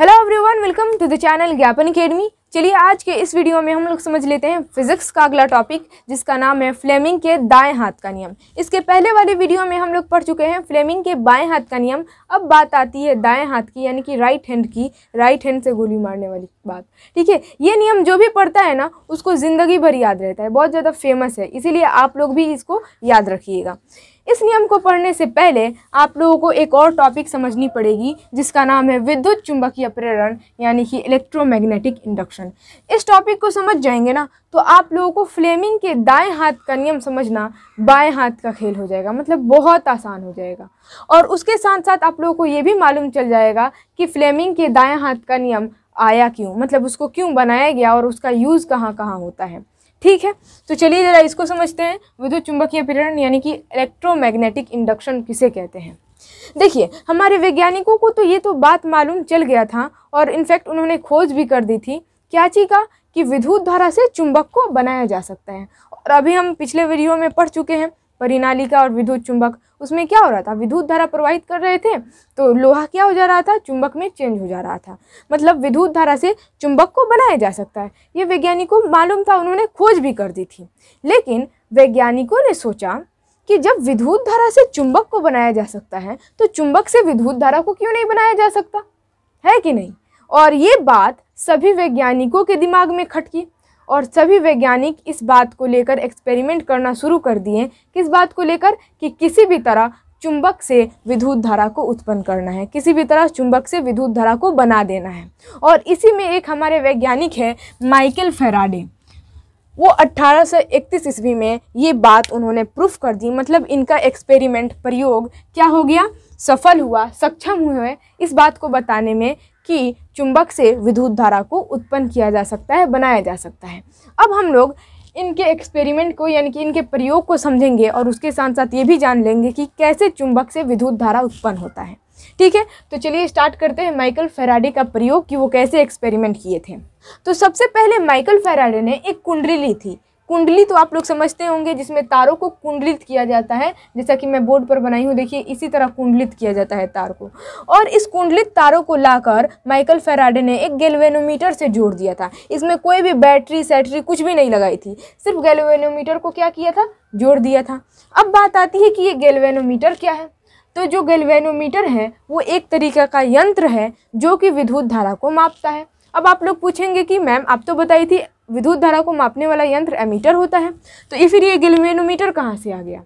hello everyone welcome to the channel Gyapan academy चलिए आज के इस वीडियो में हम लोग समझ लेते हैं फिजिक्स का अगला टॉपिक जिसका नाम है फ्लेमिंग के दाएं हाथ का नियम इसके पहले वाले वीडियो में हम लोग पढ़ चुके हैं फ्लेमिंग के बाएं हाथ का नियम अब बात आती है दाएं हाथ की यानी कि राइट हैंड की राइट हैंड से गोली मारने वाली बात ठीक है ये नियम जो भी पढ़ता है ना उसको ज़िंदगी भर याद रहता है बहुत ज़्यादा फेमस है इसीलिए आप लोग भी इसको याद रखिएगा इस नियम को पढ़ने से पहले आप लोगों को एक और टॉपिक समझनी पड़ेगी जिसका नाम है विद्युत चुंबकीय प्रेरण यानी कि इलेक्ट्रोमैग्नेटिक इंडक्शन इस टॉपिक को समझ जाएंगे ना तो आप लोगों को फ्लेमिंग के दाएं हाथ का नियम समझना बाएं हाथ का खेल हो जाएगा मतलब बहुत आसान हो जाएगा और उसके साथ साथ आप लोगों को ये भी मालूम चल जाएगा कि फ्लेमिंग के दाएँ हाथ का नियम आया क्यों मतलब उसको क्यों बनाया गया और उसका यूज़ कहाँ कहाँ होता है ठीक है तो चलिए जरा इसको समझते हैं विद्युत चुंबकीय प्रेरण यानी कि इलेक्ट्रोमैग्नेटिक इंडक्शन किसे कहते हैं देखिए हमारे वैज्ञानिकों को तो ये तो बात मालूम चल गया था और इनफैक्ट उन्होंने खोज भी कर दी थी चीज़ का कि विद्युत धारा से चुंबक को बनाया जा सकता है और अभी हम पिछले वीडियो में पढ़ चुके हैं परिनालिका और विद्युत चुंबक उसमें क्या हो रहा था विद्युत धारा प्रवाहित कर रहे थे तो लोहा क्या हो जा रहा था चुंबक में चेंज हो जा रहा था मतलब विद्युत धारा से चुंबक को बनाया जा सकता है ये वैज्ञानिकों मालूम था उन्होंने खोज भी कर दी थी लेकिन वैज्ञानिकों ने सोचा कि जब विद्युत धारा से चुंबक को बनाया जा सकता है तो चुंबक से विद्युत धारा को क्यों नहीं बनाया जा सकता है कि नहीं और ये बात सभी वैज्ञानिकों के दिमाग में खटकी और सभी वैज्ञानिक इस बात को लेकर एक्सपेरिमेंट करना शुरू कर दिए किस बात को लेकर कि किसी भी तरह चुंबक से विद्युत धारा को उत्पन्न करना है किसी भी तरह चुंबक से विद्युत धारा को बना देना है और इसी में एक हमारे वैज्ञानिक है माइकल फेराडे वो 1831 ईस्वी में ये बात उन्होंने प्रूफ कर दी मतलब इनका एक्सपेरिमेंट प्रयोग क्या हो गया सफल हुआ सक्षम हुए इस बात को बताने में कि चुंबक से विद्युत धारा को उत्पन्न किया जा सकता है बनाया जा सकता है अब हम लोग इनके एक्सपेरिमेंट को यानी कि इनके प्रयोग को समझेंगे और उसके साथ साथ ये भी जान लेंगे कि कैसे चुंबक से विद्युत धारा उत्पन्न होता है ठीक है तो चलिए स्टार्ट करते हैं माइकल फेराडे का प्रयोग कि वो कैसे एक्सपेरिमेंट किए थे तो सबसे पहले माइकल फेराडे ने एक कुंडली ली थी कुंडली तो आप लोग समझते होंगे जिसमें तारों को कुंडलित किया जाता है जैसा कि मैं बोर्ड पर बनाई हूँ देखिए इसी तरह कुंडलित किया जाता है तार को और इस कुंडलित तारों को लाकर माइकल फेराडे ने एक गैल्वेनोमीटर से जोड़ दिया था इसमें कोई भी बैटरी सैटरी कुछ भी नहीं लगाई थी सिर्फ गैल्वेनोमीटर को क्या किया था जोड़ दिया था अब बात आती है कि ये गैल्वेनोमीटर क्या है तो जो गैल्वेनोमीटर है वो एक तरीका का यंत्र है जो कि विद्युत धारा को मापता है अब आप लोग पूछेंगे कि मैम आप तो बताई थी विद्युत धारा को मापने वाला यंत्र एमीटर होता है तो ये फिर ये गेलवेनोमीटर कहाँ से आ गया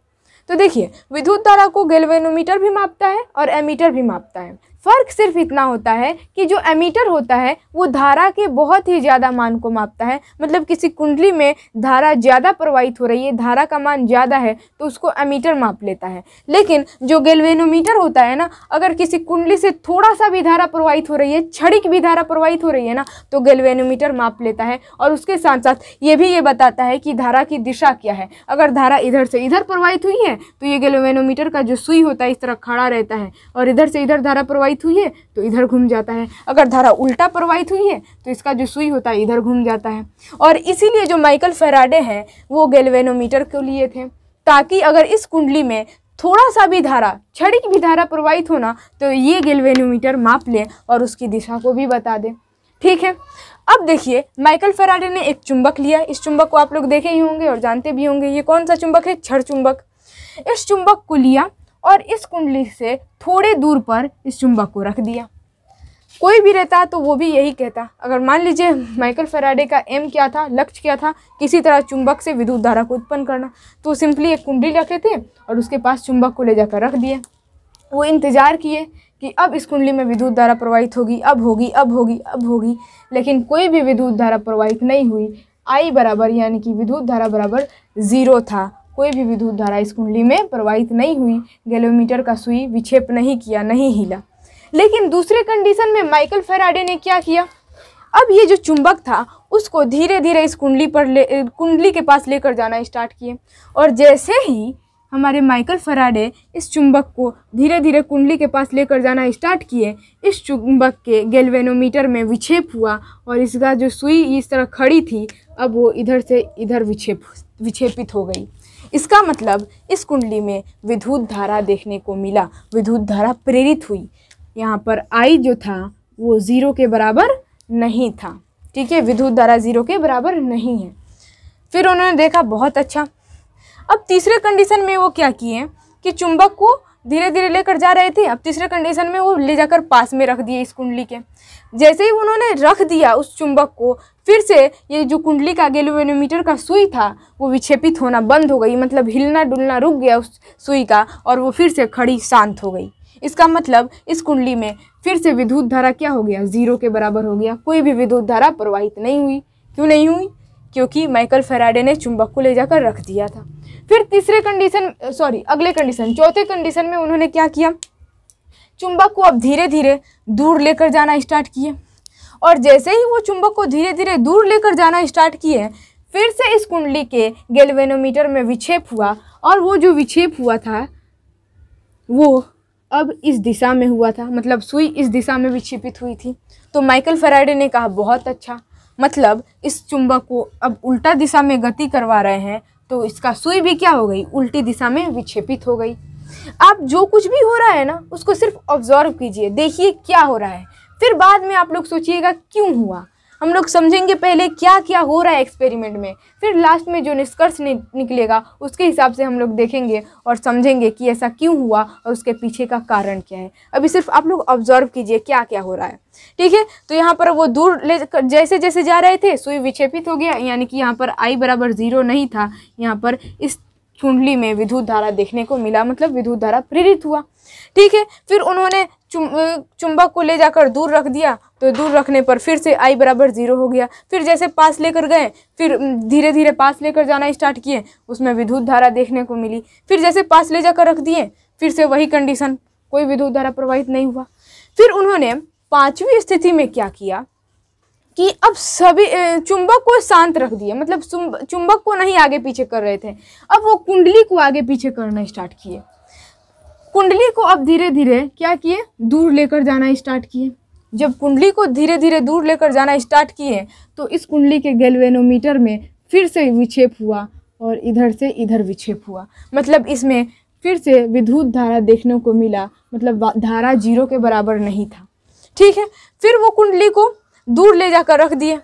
तो देखिए विद्युत धारा को गेलवेनोमीटर भी मापता है और एमीटर भी मापता है फ़र्क सिर्फ इतना होता है कि जो एमीटर होता है वो धारा के बहुत ही ज़्यादा मान को मापता है मतलब किसी कुंडली में धारा ज़्यादा प्रवाहित हो रही है धारा का मान ज़्यादा है तो उसको एमीटर माप लेता है लेकिन जो गेलवेनोमीटर होता है ना अगर किसी कुंडली से थोड़ा सा भी धारा प्रवाहित हो रही है छड़ी की भी धारा प्रवाहित हो रही है ना तो गेलवेनोमीटर माप लेता है और उसके साथ साथ ये भी ये बताता है कि धारा की दिशा क्या है अगर धारा इधर से इधर प्रवाहित हुई है तो ये गेलवेनोमीटर का जो सुई होता है इस तरह खड़ा रहता है और इधर से इधर धारा प्रवाहित प्रवाहित हुई है तो इधर घूम जाता है अगर धारा उल्टा प्रवाहित हुई है तो इसका जो सुई होता है इधर घूम जाता है और इसीलिए जो माइकल फेराडे हैं वो गेलवेनोमीटर को लिए थे ताकि अगर इस कुंडली में थोड़ा सा भी धारा छड़ी की भी धारा प्रवाहित होना तो ये गेलवेनोमीटर माप ले और उसकी दिशा को भी बता दें ठीक है अब देखिए माइकल फेराडे ने एक चुंबक लिया इस चुंबक को आप लोग देखे ही होंगे और जानते भी होंगे ये कौन सा चुंबक है छड़ चुंबक इस चुंबक को लिया और इस कुंडली से थोड़े दूर पर इस चुंबक को रख दिया कोई भी रहता तो वो भी यही कहता अगर मान लीजिए माइकल फेराडे का एम क्या था लक्ष्य क्या था किसी तरह चुंबक से विद्युत धारा को उत्पन्न करना तो सिंपली एक कुंडली रखे थे और उसके पास चुंबक को ले जाकर रख दिया वो इंतज़ार किए कि अब इस कुंडली में विद्युत धारा प्रवाहित होगी अब होगी अब होगी अब होगी लेकिन कोई भी विद्युत धारा प्रवाहित नहीं हुई आई बराबर यानी कि विद्युत धारा बराबर ज़ीरो था कोई भी विद्युत धारा इस कुंडली में प्रवाहित नहीं हुई गैलोमीटर का सुई विक्षेप नहीं किया नहीं हिला लेकिन दूसरे कंडीशन में माइकल फेराडे ने क्या किया अब ये जो चुंबक था उसको धीरे धीरे इस कुंडली पर ले कुंडली के पास लेकर जाना स्टार्ट किए और जैसे ही हमारे माइकल फराडे इस चुंबक को धीरे धीरे कुंडली के पास लेकर जाना स्टार्ट किए इस चुंबक के गेलवेनोमीटर में विक्षेप हुआ और इसका जो सुई इस तरह खड़ी थी अब वो इधर से इधर विक्षेप विक्षेपित हो गई इसका मतलब इस कुंडली में विद्युत धारा देखने को मिला विद्युत धारा प्रेरित हुई यहाँ पर आई जो था वो ज़ीरो के बराबर नहीं था ठीक है विद्युत धारा ज़ीरो के बराबर नहीं है फिर उन्होंने देखा बहुत अच्छा अब तीसरे कंडीशन में वो क्या किए कि चुंबक को धीरे धीरे लेकर जा रहे थे अब तीसरे कंडीशन में वो ले जाकर पास में रख दिए इस कुंडली के जैसे ही उन्होंने रख दिया उस चुंबक को फिर से ये जो कुंडली का गेलोवेनोमीटर का सुई था वो विक्षेपित होना बंद हो गई मतलब हिलना डुलना रुक गया उस सुई का और वो फिर से खड़ी शांत हो गई इसका मतलब इस कुंडली में फिर से विद्युत धारा क्या हो गया जीरो के बराबर हो गया कोई भी विद्युत धारा प्रवाहित नहीं हुई क्यों नहीं हुई क्योंकि माइकल फेराडे ने चुंबक को ले जाकर रख दिया था फिर तीसरे कंडीशन सॉरी अगले कंडीशन चौथे कंडीशन में उन्होंने क्या किया चुंबक को अब धीरे धीरे दूर लेकर जाना स्टार्ट किए और जैसे ही वो चुंबक को धीरे धीरे दूर लेकर जाना स्टार्ट किए फिर से इस कुंडली के गेलवेनोमीटर में विक्षेप हुआ और वो जो विक्षेप हुआ था वो अब इस दिशा में हुआ था मतलब सुई इस दिशा में विक्षेपित हुई थी तो माइकल फेराडे ने कहा बहुत अच्छा मतलब इस चुंबक को अब उल्टा दिशा में गति करवा रहे हैं तो इसका सुई भी क्या हो गई उल्टी दिशा में विक्षेपित हो गई आप जो कुछ भी हो रहा है ना उसको सिर्फ ऑब्जर्व कीजिए देखिए क्या हो रहा है फिर बाद में आप लोग सोचिएगा क्यों हुआ हम लोग समझेंगे पहले क्या क्या हो रहा है एक्सपेरिमेंट में फिर लास्ट में जो निष्कर्ष नि, निकलेगा उसके हिसाब से हम लोग देखेंगे और समझेंगे कि ऐसा क्यों हुआ और उसके पीछे का कारण क्या है अभी सिर्फ आप लोग ऑब्जर्व कीजिए क्या क्या हो रहा है ठीक है तो यहाँ पर वो दूर ले जैसे जैसे जा रहे थे सुई विक्षेपित हो गया यानी कि यहाँ पर आई बराबर ज़ीरो नहीं था यहाँ पर इस कुंडली में विद्युत धारा देखने को मिला मतलब विद्युत धारा प्रेरित हुआ ठीक है फिर उन्होंने चुंबक को ले जाकर दूर रख दिया तो दूर रखने पर फिर से आई बराबर ज़ीरो हो गया फिर जैसे पास लेकर गए फिर धीरे धीरे पास लेकर जाना स्टार्ट किए उसमें विद्युत धारा देखने को मिली फिर जैसे पास ले जाकर रख दिए फिर से वही कंडीशन कोई विद्युत धारा प्रवाहित नहीं हुआ फिर उन्होंने पाँचवीं स्थिति में क्या किया कि अब सभी चुंबक को शांत रख दिए मतलब चुंबक को नहीं आगे पीछे कर रहे थे अब वो कुंडली को आगे पीछे करना स्टार्ट किए कुंडली को अब धीरे धीरे क्या किए दूर लेकर जाना स्टार्ट किए जब कुंडली को धीरे धीरे दूर लेकर जाना स्टार्ट किए तो इस कुंडली के गैल्वेनोमीटर में फिर से विक्षेप हुआ और इधर से इधर विक्षेप हुआ मतलब इसमें फिर से विद्युत धारा देखने को मिला मतलब धारा जीरो के बराबर नहीं था ठीक है फिर वो कुंडली को दूर ले जाकर रख दिया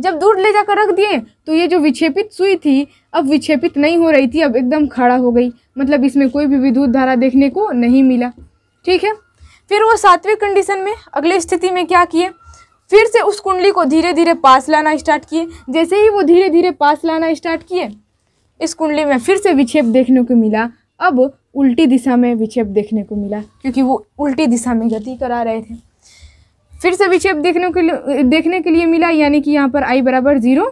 जब दूर ले जाकर रख दिए तो ये जो विक्षेपित सुई थी अब विक्षेपित नहीं हो रही थी अब एकदम खड़ा हो गई मतलब इसमें कोई भी विद्युत धारा देखने को नहीं मिला ठीक है फिर वो सातवें कंडीशन में अगले स्थिति में क्या किए फिर से उस कुंडली को धीरे धीरे पास लाना स्टार्ट किए जैसे ही वो धीरे धीरे पास लाना स्टार्ट किए इस कुंडली में फिर से विक्षेप देखने को मिला अब उल्टी दिशा में विक्षेप देखने को मिला क्योंकि वो उल्टी दिशा में गति करा रहे थे फिर से विक्षेप देखने के लिए देखने के लिए मिला यानी कि यहाँ पर आई बराबर जीरो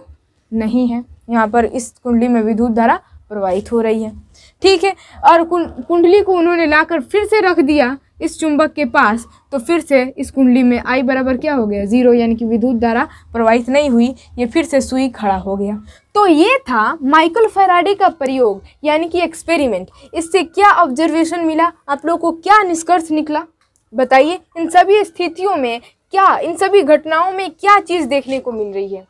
नहीं है यहाँ पर इस कुंडली में विद्युत धारा प्रवाहित हो रही है ठीक है और कुंडली को उन्होंने लाकर फिर से रख दिया इस चुंबक के पास तो फिर से इस कुंडली में आई बराबर क्या हो गया जीरो यानी कि विद्युत धारा प्रवाहित नहीं हुई ये फिर से सुई खड़ा हो गया तो ये था माइकल फेराडे का प्रयोग यानी कि एक्सपेरिमेंट इससे क्या ऑब्जर्वेशन मिला आप लोगों को क्या निष्कर्ष निकला बताइए इन सभी स्थितियों में क्या इन सभी घटनाओं में क्या चीज़ देखने को मिल रही है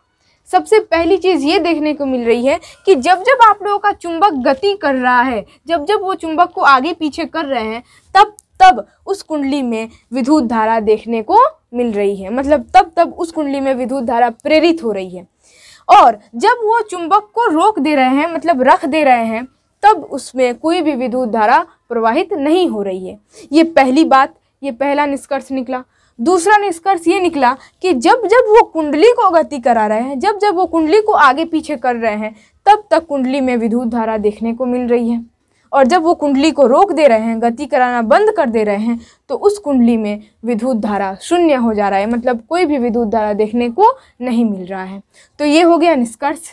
सबसे पहली चीज़ ये देखने को मिल रही है कि जब जब आप लोगों का चुंबक गति कर रहा है जब जब वो चुंबक को आगे पीछे कर रहे हैं तब तब उस कुंडली में विद्युत धारा देखने को मिल रही है मतलब तब तब उस कुंडली में विद्युत धारा प्रेरित हो रही है और जब वो चुंबक को रोक दे रहे हैं मतलब रख दे रहे हैं तब उसमें कोई भी विद्युत धारा प्रवाहित नहीं हो रही है ये पहली बात ये पहला निष्कर्ष निकला दूसरा निष्कर्ष ये निकला कि जब जब वो कुंडली को गति करा रहे हैं जब जब वो कुंडली को आगे पीछे कर रहे हैं तब तक कुंडली में विद्युत धारा देखने को मिल रही है और जब वो कुंडली को रोक दे रहे हैं गति कराना बंद कर दे रहे हैं तो उस कुंडली में विद्युत धारा शून्य हो जा रहा है मतलब कोई भी विद्युत धारा देखने को नहीं मिल रहा है तो ये हो गया निष्कर्ष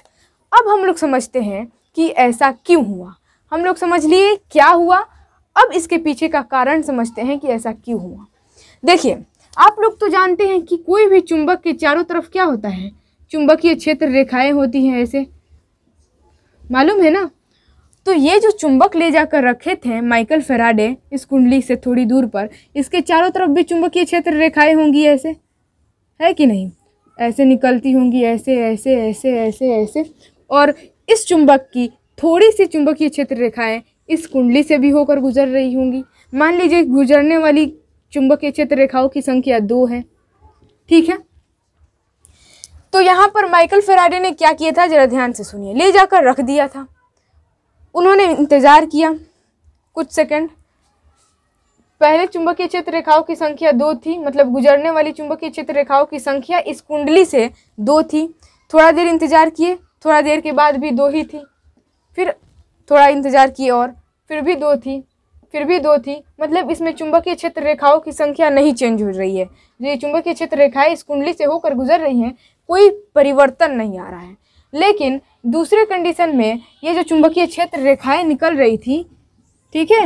अब हम लोग समझते हैं कि ऐसा क्यों हुआ हम लोग समझ लिए क्या हुआ अब इसके पीछे का कारण समझते हैं कि ऐसा क्यों हुआ देखिए आप लोग तो जानते हैं कि कोई भी चुंबक के चारों तरफ क्या होता है चुंबकीय क्षेत्र रेखाएं होती हैं ऐसे मालूम है ना तो ये जो चुंबक ले जाकर रखे थे माइकल फेराडे इस कुंडली से थोड़ी दूर पर इसके चारों तरफ भी चुंबकीय क्षेत्र रेखाएं होंगी ऐसे है कि नहीं ऐसे निकलती होंगी ऐसे ऐसे ऐसे ऐसे ऐसे और इस चुंबक की थोड़ी सी चुंबकीय क्षेत्र रेखाएं इस कुंडली से भी होकर गुजर रही होंगी मान लीजिए गुजरने वाली चुंबकीय क्षेत्र रेखाओं की संख्या दो है ठीक है तो यहाँ पर माइकल फेराडे ने क्या किया था जरा ध्यान से सुनिए ले जाकर रख दिया था उन्होंने इंतज़ार किया कुछ सेकंड पहले चुंबकीय क्षेत्र रेखाओं की संख्या दो थी मतलब गुजरने वाली चुंबकीय क्षेत्र रेखाओं की संख्या इस कुंडली से दो थी थोड़ा देर इंतज़ार किए थोड़ा देर के बाद भी दो ही थी फिर थोड़ा इंतज़ार किए और फिर भी दो थी फिर भी दो थी मतलब इसमें चुंबकीय क्षेत्र रेखाओं की संख्या नहीं चेंज हो रही है जो ये चुंबकीय क्षेत्र रेखाएं इस कुंडली से होकर गुजर रही हैं कोई परिवर्तन नहीं आ रहा है लेकिन दूसरे कंडीशन में ये जो चुंबकीय क्षेत्र रेखाएं निकल रही थी ठीक है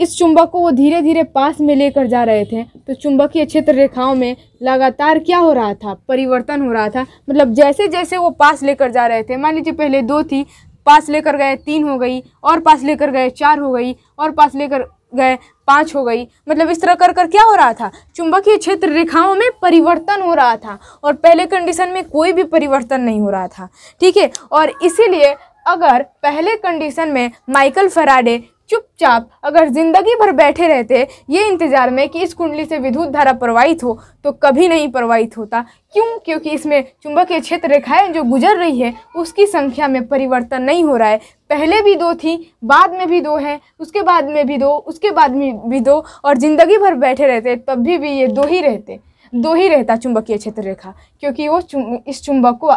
इस चुंबक को वो धीरे धीरे पास में लेकर जा रहे थे तो चुंबकीय क्षेत्र रेखाओं में लगातार क्या हो रहा था परिवर्तन हो रहा था मतलब जैसे जैसे वो पास लेकर जा रहे थे मान लीजिए पहले दो थी पास लेकर गए तीन हो गई और पास लेकर गए चार हो गई और पास लेकर गए पाँच हो गई मतलब इस तरह कर कर क्या हो रहा था चुंबकीय क्षेत्र रेखाओं में परिवर्तन हो रहा था और पहले कंडीशन में कोई भी परिवर्तन नहीं हो रहा था ठीक है और इसीलिए अगर पहले कंडीशन में माइकल फराडे चुपचाप अगर ज़िंदगी भर बैठे रहते ये इंतज़ार में कि इस कुंडली से विद्युत धारा प्रवाहित हो तो कभी नहीं प्रवाहित होता क्यों क्योंकि इसमें चुंबकीय क्षेत्र रेखाएं जो गुजर रही है उसकी संख्या में परिवर्तन नहीं हो रहा है पहले भी दो थी बाद में भी दो है उसके बाद में भी दो उसके बाद में भी दो और ज़िंदगी भर बैठे रहते तब भी, भी ये दो ही रहते दो ही रहता चुंबकीय क्षेत्र रेखा क्योंकि वो चुम इस चुंबक को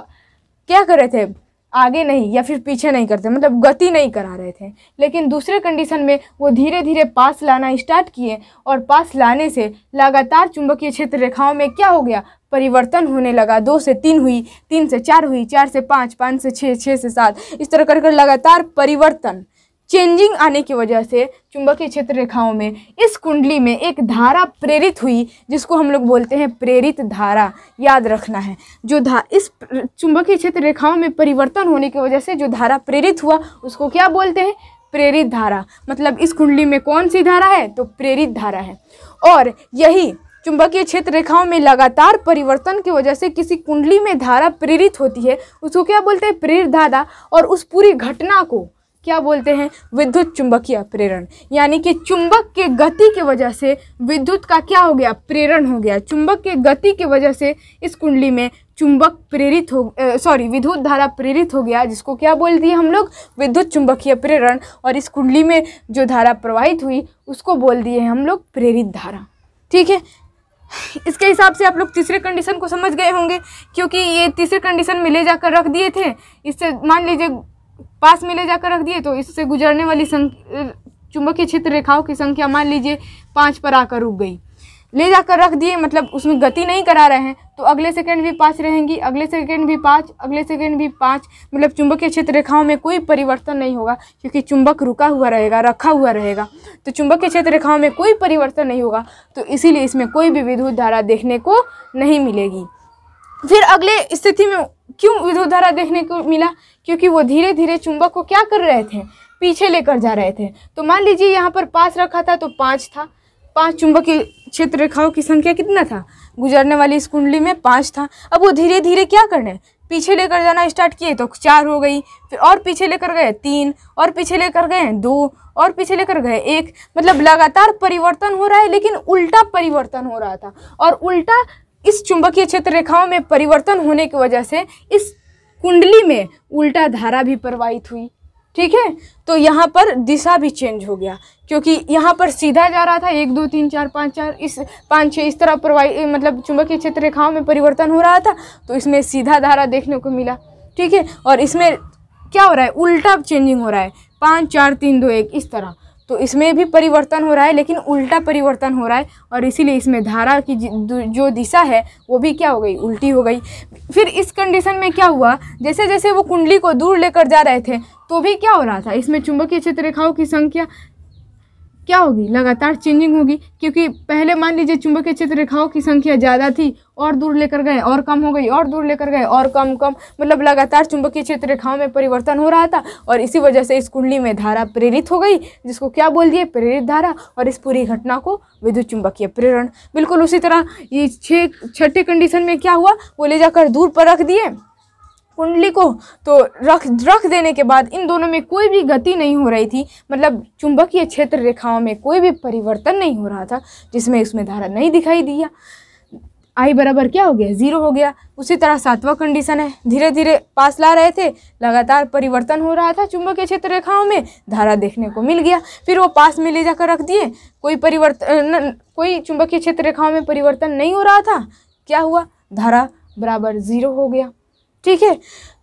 क्या कर रहे थे आगे नहीं या फिर पीछे नहीं करते मतलब गति नहीं करा रहे थे लेकिन दूसरे कंडीशन में वो धीरे धीरे पास लाना स्टार्ट किए और पास लाने से लगातार चुंबकीय क्षेत्र रेखाओं में क्या हो गया परिवर्तन होने लगा दो से तीन हुई तीन से चार हुई चार से पाँच पाँच से छः छः से सात इस तरह कर कर लगातार परिवर्तन चेंजिंग आने की वजह से चुंबकीय क्षेत्र रेखाओं में इस कुंडली में एक धारा प्रेरित हुई जिसको हम लोग बोलते हैं प्रेरित धारा याद रखना है जो धा इस चुंबकीय क्षेत्र रेखाओं में परिवर्तन होने की वजह से जो धारा प्रेरित हुआ उसको क्या बोलते हैं प्रेरित धारा मतलब इस कुंडली में कौन सी धारा है तो प्रेरित धारा है और यही चुंबकीय क्षेत्र रेखाओं में लगातार परिवर्तन की वजह से किसी कुंडली में धारा प्रेरित होती है उसको क्या बोलते हैं प्रेरित धारा और उस पूरी घटना को क्या बोलते हैं विद्युत चुंबकीय प्रेरण यानी कि चुंबक के गति की वजह से विद्युत का क्या हो गया प्रेरण हो गया चुंबक के गति की वजह से इस कुंडली में चुंबक प्रेरित हो सॉरी विद्युत धारा प्रेरित हो गया जिसको क्या बोल दिए हम लोग विद्युत चुंबकीय प्रेरण और इस कुंडली में जो धारा प्रवाहित हुई उसको बोल दिए हम लोग प्रेरित धारा ठीक है इसके हिसाब से आप लोग तीसरे कंडीशन को समझ गए होंगे क्योंकि ये तीसरे कंडीशन में ले जाकर रख दिए थे इससे मान लीजिए पास में ले जाकर रख दिए तो इससे गुजरने वाली चुंबकीय क्षेत्र रेखाओं की संख्या मान लीजिए पाँच पर आकर रुक गई ले जाकर रख दिए मतलब उसमें गति नहीं करा रहे हैं तो अगले सेकंड भी पाँच रहेंगी अगले सेकंड भी पाँच अगले सेकंड भी पाँच मतलब चुंबकीय क्षेत्र रेखाओं में कोई परिवर्तन नहीं होगा क्योंकि चुंबक रुका हुआ रहेगा रखा हुआ रहेगा तो चुंबकीय क्षेत्र रेखाओं में कोई परिवर्तन नहीं होगा तो इसीलिए इसमें कोई भी विद्युत धारा देखने को नहीं मिलेगी फिर अगले स्थिति में क्यों विद्युत धारा देखने को मिला क्योंकि वो धीरे धीरे चुंबक को क्या कर रहे थे पीछे लेकर जा रहे थे तो मान लीजिए यहाँ पर पाँच रखा था तो पाँच था पाँच चुंबकीय क्षेत्र रेखाओं की संख्या कितना था गुजरने वाली इस कुंडली में पाँच था अब वो धीरे धीरे क्या करने पीछे लेकर जाना स्टार्ट किए तो चार हो गई फिर और पीछे लेकर गए तीन और पीछे लेकर गए दो और पीछे लेकर गए एक मतलब लगातार परिवर्तन हो रहा है लेकिन उल्टा परिवर्तन हो रहा था और उल्टा इस चुंबकीय क्षेत्र रेखाओं में परिवर्तन होने की वजह से इस कुंडली में उल्टा धारा भी प्रवाहित हुई ठीक है तो यहाँ पर दिशा भी चेंज हो गया क्योंकि यहाँ पर सीधा जा रहा था एक दो तीन चार पाँच चार इस पाँच छः इस तरह प्रवाहित मतलब चुंबकीय क्षेत्र रेखाओं में परिवर्तन हो रहा था तो इसमें सीधा धारा देखने को मिला ठीक है और इसमें क्या हो रहा है उल्टा चेंजिंग हो रहा है पाँच चार तीन दो एक इस तरह तो इसमें भी परिवर्तन हो रहा है लेकिन उल्टा परिवर्तन हो रहा है और इसीलिए इसमें धारा की जो दिशा है वो भी क्या हो गई उल्टी हो गई फिर इस कंडीशन में क्या हुआ जैसे जैसे वो कुंडली को दूर लेकर जा रहे थे तो भी क्या हो रहा था इसमें चुंबकीय क्षेत्र रेखाओं की संख्या क्या होगी लगातार चेंजिंग होगी क्योंकि पहले मान लीजिए चुंबकीय क्षेत्र रेखाओं की संख्या ज़्यादा थी और दूर लेकर गए और कम हो गई और दूर लेकर गए और कम कम मतलब लगातार चुंबकीय क्षेत्र रेखाओं में परिवर्तन हो रहा था और इसी वजह से इस कुंडली में धारा प्रेरित हो गई जिसको क्या बोल दिए प्रेरित धारा और इस पूरी घटना को विद्युत चुंबकीय प्रेरण बिल्कुल उसी तरह ये छः छठे कंडीशन में क्या हुआ वो ले जाकर दूर पर रख दिए कुंडली को तो रख रख देने के बाद इन दोनों में कोई भी गति नहीं हो रही थी मतलब चुंबकीय क्षेत्र रेखाओं में कोई भी परिवर्तन नहीं हो रहा था जिसमें उसमें धारा नहीं दिखाई दिया आई बराबर क्या हो गया ज़ीरो हो गया उसी तरह सातवां कंडीशन है धीरे धीरे पास ला रहे थे लगातार परिवर्तन हो रहा था चुंबकीय क्षेत्र रेखाओं में धारा देखने को मिल गया फिर वो पास में ले जाकर रख दिए कोई परिवर्तन कोई चुंबकीय क्षेत्र रेखाओं में परिवर्तन नहीं हो रहा था क्या हुआ धारा बराबर ज़ीरो हो गया ठीक है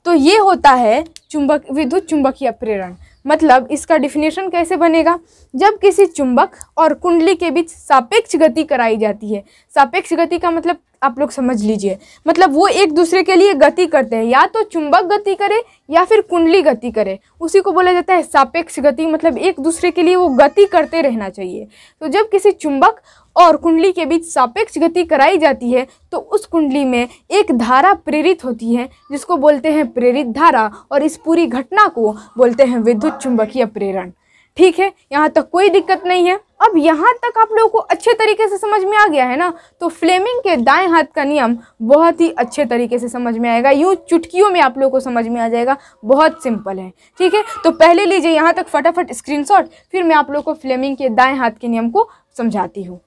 तो ये होता है चुंबक विद्युत चुंबकीय प्रेरण मतलब इसका डिफिनेशन कैसे बनेगा जब किसी चुंबक और कुंडली के बीच सापेक्ष गति कराई जाती है सापेक्ष गति का मतलब आप लोग समझ लीजिए मतलब वो एक दूसरे के लिए गति करते हैं या तो चुंबक गति करे या फिर कुंडली गति करे उसी को बोला जाता है सापेक्ष गति मतलब एक दूसरे के लिए वो गति करते रहना चाहिए तो जब किसी चुंबक और कुंडली के बीच सापेक्ष गति कराई जाती है तो उस कुंडली में एक धारा प्रेरित होती है जिसको बोलते हैं प्रेरित धारा और इस पूरी घटना को बोलते हैं विद्युत चुंबकीय प्रेरण ठीक है यहाँ तक कोई दिक्कत नहीं है अब यहाँ तक आप लोगों को अच्छे तरीके से समझ में आ गया है ना तो फ्लेमिंग के दाएं हाथ का नियम बहुत ही अच्छे तरीके से समझ में आएगा यूँ चुटकियों में आप लोगों को समझ में आ जाएगा बहुत सिंपल है ठीक है तो पहले लीजिए यहाँ तक फटाफट स्क्रीनशॉट फिर मैं आप लोग को फ्लेमिंग के दाएँ हाथ के नियम को समझाती हूँ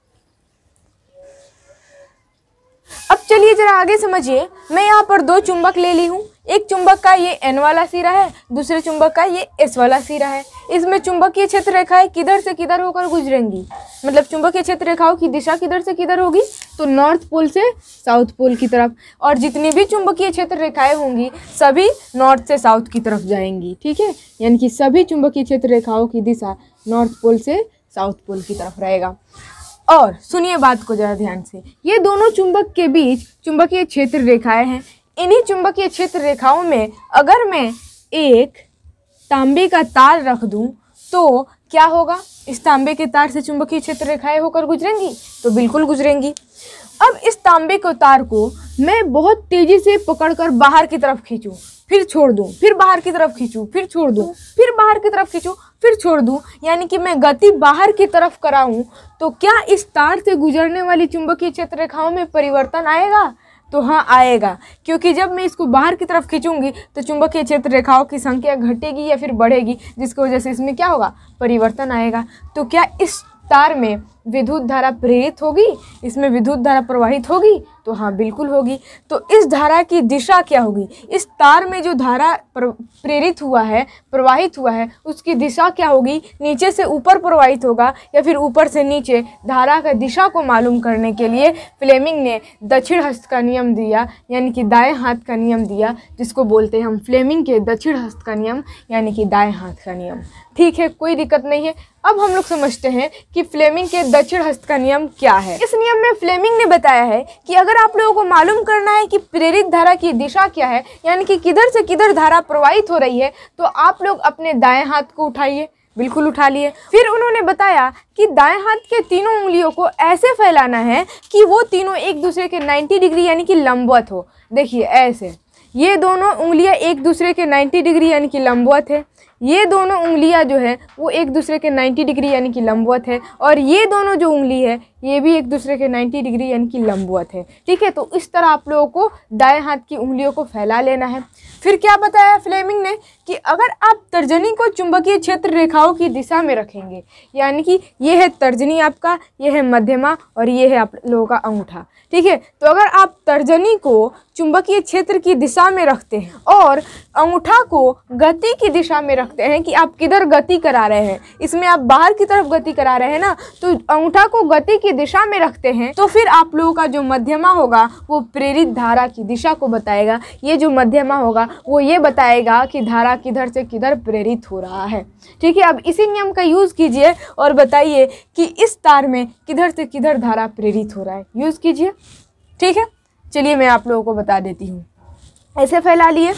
चलिए जरा आगे समझिए मैं यहाँ पर दो चुंबक ले ली हूँ एक चुंबक का ये एन वाला सिरा है दूसरे चुंबक का ये एस वाला सिरा है इसमें चुंबकीय क्षेत्र रेखाएं किधर से किधर होकर गुजरेंगी मतलब चुंबकीय क्षेत्र रेखाओं की दिशा किधर से किधर होगी तो नॉर्थ पोल से साउथ पोल की तरफ और जितनी भी चुंबकीय क्षेत्र रेखाएं होंगी सभी नॉर्थ से साउथ की तरफ जाएंगी ठीक है यानी कि सभी चुंबकीय क्षेत्र रेखाओं की दिशा नॉर्थ पोल से साउथ पोल की तरफ रहेगा और सुनिए बात को ज़रा ध्यान से ये दोनों चुंबक के बीच चुंबकीय क्षेत्र रेखाएं हैं इन्हीं चुंबकीय क्षेत्र रेखाओं में अगर मैं एक तांबे का तार रख दूं तो क्या होगा इस तांबे के तार से चुंबकीय क्षेत्र रेखाएं होकर गुजरेंगी तो बिल्कुल गुजरेंगी अब इस तांबे के तार को मैं बहुत तेजी से पकड़कर बाहर की तरफ खींचूँ फिर छोड़ दूँ फिर बाहर की तरफ खींचूँ फिर छोड़ दूँ फिर बाहर की तरफ खींचूँ फिर छोड़ दूँ यानी कि मैं गति बाहर की तरफ कराऊँ तो क्या इस तार से गुजरने वाली चुंबकीय क्षेत्र रेखाओं में परिवर्तन आएगा तो हाँ आएगा क्योंकि जब मैं इसको बाहर की तरफ खींचूंगी तो चुंबकीय क्षेत्र रेखाओं की संख्या घटेगी या फिर बढ़ेगी जिसकी वजह से इसमें क्या होगा परिवर्तन आएगा तो क्या इस तार में विद्युत धारा प्रेरित होगी इसमें विद्युत धारा प्रवाहित होगी तो हाँ बिल्कुल होगी तो इस धारा की दिशा क्या होगी इस तार में जो धारा प्रेरित हुआ है प्रवाहित हुआ है उसकी दिशा क्या होगी नीचे से ऊपर प्रवाहित होगा या फिर ऊपर से नीचे धारा का दिशा को मालूम करने के लिए फ्लेमिंग ने दक्षिण हस्त का नियम दिया यानी कि दाएँ हाथ का नियम दिया जिसको बोलते हैं हम फ्लेमिंग के दक्षिण हस्त का नियम यानी कि दाएँ हाथ का नियम ठीक है कोई दिक्कत नहीं है अब हम लोग समझते हैं कि फ्लेमिंग के दक्षिण हस्त का नियम क्या है इस नियम में फ्लेमिंग ने बताया है कि अगर आप लोगों को मालूम करना है कि प्रेरित धारा की दिशा क्या है यानी कि किधर से किधर धारा प्रवाहित हो रही है तो आप लोग अपने दाएं हाथ को उठाइए बिल्कुल उठा लिए फिर उन्होंने बताया कि दाएं हाथ के तीनों उंगलियों को ऐसे फैलाना है कि वो तीनों एक दूसरे के नाइन्टी डिग्री यानी कि लंबवत हो देखिए ऐसे ये दोनों उंगलियाँ एक दूसरे के नाइन्टी डिग्री यानी कि लंबवत है ये दोनों उंगलियां जो है वो एक दूसरे के 90 डिग्री यानी कि लंबवत है और ये दोनों जो उंगली है ये भी एक दूसरे के 90 डिग्री यानी कि लंबवत है ठीक है तो इस तरह आप लोगों को दाएं हाथ की उंगलियों को फैला लेना है फिर क्या बताया फ्लेमिंग ने कि अगर आप तर्जनी को चुंबकीय क्षेत्र रेखाओं की दिशा में रखेंगे यानी कि ये है तर्जनी आपका ये है मध्यमा और ये है आप लोगों का अंगूठा ठीक है तो अगर आप तर्जनी को चुंबकीय क्षेत्र की दिशा में रखते हैं और अंगूठा को गति की दिशा में रखते हैं कि आप किधर गति करा रहे हैं इसमें आप बाहर की तरफ गति करा रहे हैं ना तो अंगूठा को गति की की दिशा में रखते हैं तो फिर आप लोगों का जो मध्यमा होगा वो प्रेरित धारा की दिशा को बताएगा ये जो मध्यमा होगा वो ये बताएगा कि धारा किधर से किधर प्रेरित हो रहा है ठीक है अब इसी नियम का यूज़ कीजिए और बताइए कि इस तार में किधर से किधर धारा प्रेरित हो रहा है यूज़ कीजिए ठीक है चलिए मैं आप लोगों को बता देती हूँ ऐसे फैला लिए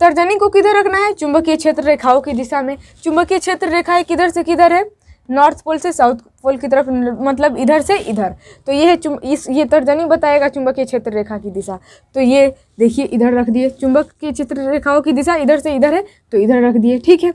तर्जनी को किधर रखना है चुंबकीय क्षेत्र रेखाओं की दिशा में चुंबकीय क्षेत्र रेखाएं किधर से किधर है नॉर्थ पोल से साउथ पोल की तरफ मतलब इधर से इधर तो ये है चुम इस ये तर्जनी बताएगा चुंबकीय क्षेत्र रेखा की दिशा तो ये देखिए इधर रख दिए चुंबक की क्षेत्र रेखाओं की दिशा इधर से इधर है तो इधर रख दिए ठीक है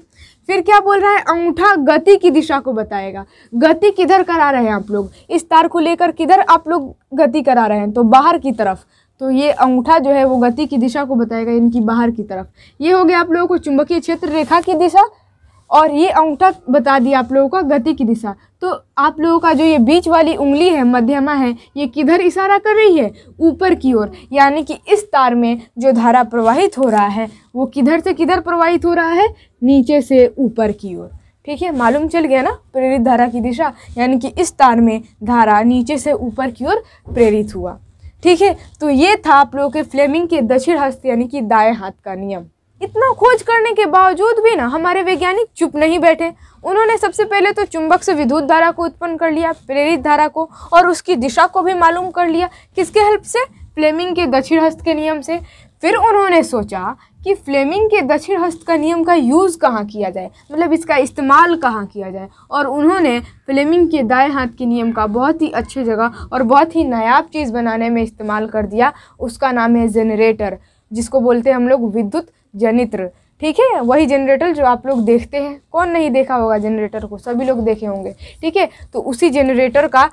फिर क्या बोल रहा है अंगूठा गति की दिशा को बताएगा गति किधर करा रहे हैं आप लोग इस तार को लेकर किधर आप लोग गति करा रहे हैं तो बाहर की तरफ तो ये अंगूठा जो है वो गति की दिशा को बताएगा इनकी बाहर की तरफ ये हो गया आप लोगों को चुंबकीय क्षेत्र रेखा की दिशा और ये अंगूठा बता दिया आप लोगों का गति की दिशा तो आप लोगों का जो ये बीच वाली उंगली है मध्यमा है ये किधर इशारा कर रही है ऊपर की ओर यानी कि इस तार में जो धारा प्रवाहित हो रहा है वो किधर से किधर प्रवाहित हो रहा है नीचे से ऊपर की ओर ठीक है मालूम चल गया ना प्रेरित धारा की दिशा यानी कि इस तार में धारा नीचे से ऊपर की ओर प्रेरित हुआ ठीक है तो ये था आप लोगों के फ्लेमिंग के दक्षिण हस्त यानी कि दाएं हाथ का नियम इतना खोज करने के बावजूद भी ना हमारे वैज्ञानिक चुप नहीं बैठे उन्होंने सबसे पहले तो चुंबक से विद्युत धारा को उत्पन्न कर लिया प्रेरित धारा को और उसकी दिशा को भी मालूम कर लिया किसके हेल्प से फ्लेमिंग के दक्षिण हस्त के नियम से फिर उन्होंने सोचा कि फ्लेमिंग के दक्षिण हस्त का नियम का यूज़ कहाँ किया जाए मतलब इसका इस्तेमाल कहाँ किया जाए और उन्होंने फ्लेमिंग के दाएं हाथ के नियम का बहुत ही अच्छी जगह और बहुत ही नायाब चीज़ बनाने में इस्तेमाल कर दिया उसका नाम है जनरेटर जिसको बोलते हैं हम लोग विद्युत जनित्र ठीक है वही जनरेटर जो आप लोग देखते हैं कौन नहीं देखा होगा जनरेटर को सभी लोग देखे होंगे ठीक है तो उसी जनरेटर का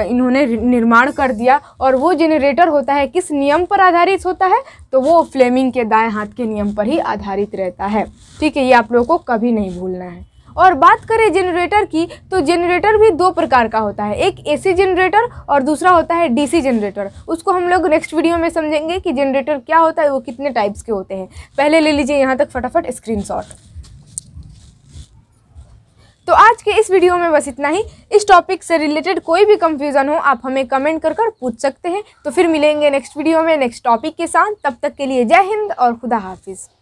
इन्होंने निर्माण कर दिया और वो जनरेटर होता है किस नियम पर आधारित होता है तो वो फ्लेमिंग के दाएं हाथ के नियम पर ही आधारित रहता है ठीक है ये आप लोगों को कभी नहीं भूलना है और बात करें जनरेटर की तो जनरेटर भी दो प्रकार का होता है एक एसी जनरेटर और दूसरा होता है डीसी जनरेटर उसको हम लोग नेक्स्ट वीडियो में समझेंगे कि जनरेटर क्या होता है वो कितने टाइप्स के होते हैं पहले ले लीजिए यहाँ तक फटाफट स्क्रीनशॉट तो आज के इस वीडियो में बस इतना ही इस टॉपिक से रिलेटेड कोई भी कंफ्यूजन हो आप हमें कमेंट कर कर पूछ सकते हैं तो फिर मिलेंगे नेक्स्ट वीडियो में नेक्स्ट टॉपिक के साथ तब तक के लिए जय हिंद और खुदा हाफिज़